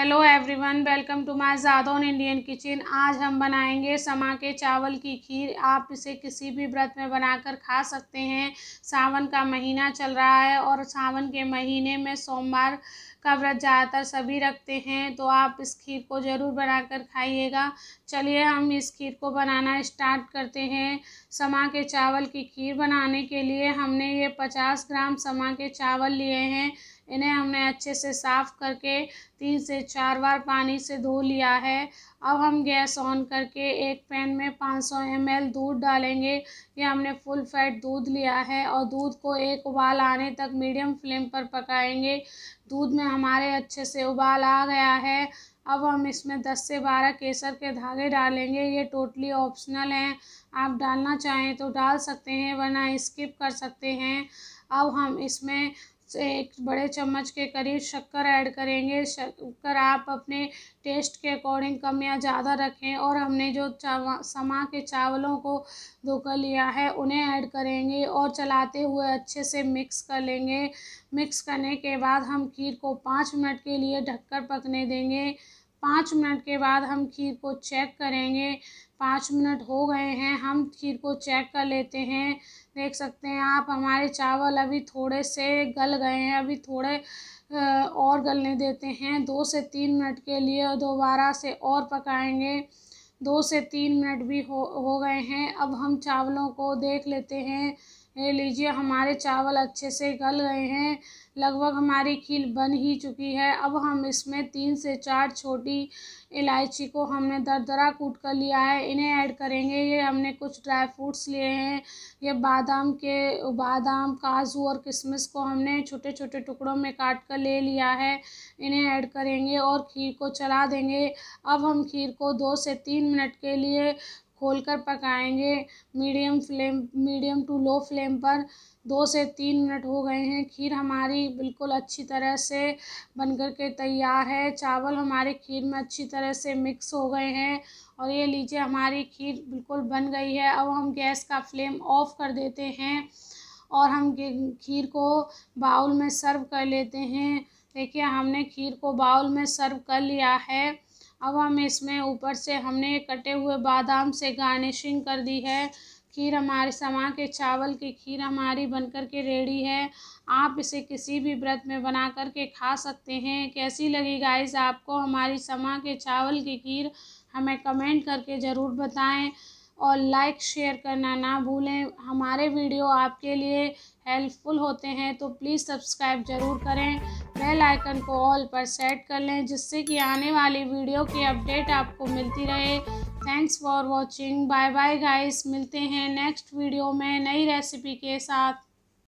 hello everyone welcome to my Jadaun Indian kitchen आज हम बनाएंगे समा के चावल की खीर आप इसे किसी भी व्रत में बनाकर खा सकते हैं सावन का महीना चल रहा है और सावन के महीने में सोमवार का व्रत ज़्यादातर सभी रखते हैं तो आप इस खीर को ज़रूर बनाकर खाइएगा चलिए हम इस खीर को बनाना स्टार्ट करते हैं समा के चावल की खीर बनाने के लिए हमने ये पचास ग्राम समा के चावल लिए हैं इन्हें हमने अच्छे से साफ़ करके तीन से चार बार पानी से धो लिया है अब हम गैस ऑन करके एक पैन में 500 सौ दूध डालेंगे ये हमने फुल फैट दूध लिया है और दूध को एक उबाल आने तक मीडियम फ्लेम पर पकाएंगे दूध में हमारे अच्छे से उबाल आ गया है अब हम इसमें 10 से 12 केसर के धागे डालेंगे ये टोटली ऑप्शनल हैं आप डालना चाहें तो डाल सकते हैं वरना स्किप कर सकते हैं अब हम इसमें से एक बड़े चम्मच के करीब शक्कर ऐड करेंगे शक्कर आप अपने टेस्ट के अकॉर्डिंग कम या ज़्यादा रखें और हमने जो समा के चावलों को धोकर लिया है उन्हें ऐड करेंगे और चलाते हुए अच्छे से मिक्स कर लेंगे मिक्स करने के बाद हम खीर को पाँच मिनट के लिए ढककर पकने देंगे पाँच मिनट के बाद हम खीर को चेक करेंगे पाँच मिनट हो गए हैं हम खीर को चेक कर लेते हैं देख सकते हैं आप हमारे चावल अभी थोड़े से गल गए हैं अभी थोड़े और गलने देते हैं दो से तीन मिनट के लिए दोबारा से और पकाएंगे दो से तीन मिनट भी हो हो गए हैं अब हम चावलों को देख लेते हैं लीजिए हमारे चावल अच्छे से गल गए हैं लगभग हमारी खीर बन ही चुकी है अब हम इसमें तीन से चार छोटी इलायची को हमने दरदरा कूट कर लिया है इन्हें ऐड करेंगे ये हमने कुछ ड्राई फ्रूट्स लिए हैं ये बादाम के बादाम काजू और किशमिश को हमने छोटे छोटे टुकड़ों में काट कर ले लिया है इन्हें ऐड करेंगे और खीर को चला देंगे अब हम खीर को दो से तीन मिनट के लिए खोलकर पकाएंगे medium flame medium to low flame पर दो से तीन मिनट हो गए हैं खीर हमारी बिल्कुल अच्छी तरह से बनकर के तैयार है चावल हमारे खीर में अच्छी तरह से मिक्स हो गए हैं और ये लीजिए हमारी खीर बिल्कुल बन गई है अब हम गैस का फ्लेम ऑफ कर देते हैं और हम खीर को बाउल में सर्व कर लेते हैं देखिए हमने खीर को बाउल में सर्व कर लिया है अब हम इसमें ऊपर से हमने कटे हुए बादाम से गार्निशिंग कर दी है खीर हमारे समा के चावल की खीर हमारी बनकर के रेडी है आप इसे किसी भी व्रत में बना कर के खा सकते हैं कैसी लगी गाइस आपको हमारी समा के चावल की खीर हमें कमेंट करके ज़रूर बताएं और लाइक शेयर करना ना भूलें हमारे वीडियो आपके लिए हेल्पफुल होते हैं तो प्लीज़ सब्सक्राइब ज़रूर करें बेल आइकन को ऑल पर सेट कर लें जिससे कि आने वाली वीडियो की अपडेट आपको मिलती रहे thanks for watching bye bye guys मिलते हैं नेक्स्ट वीडियो में नई रेसिपी के साथ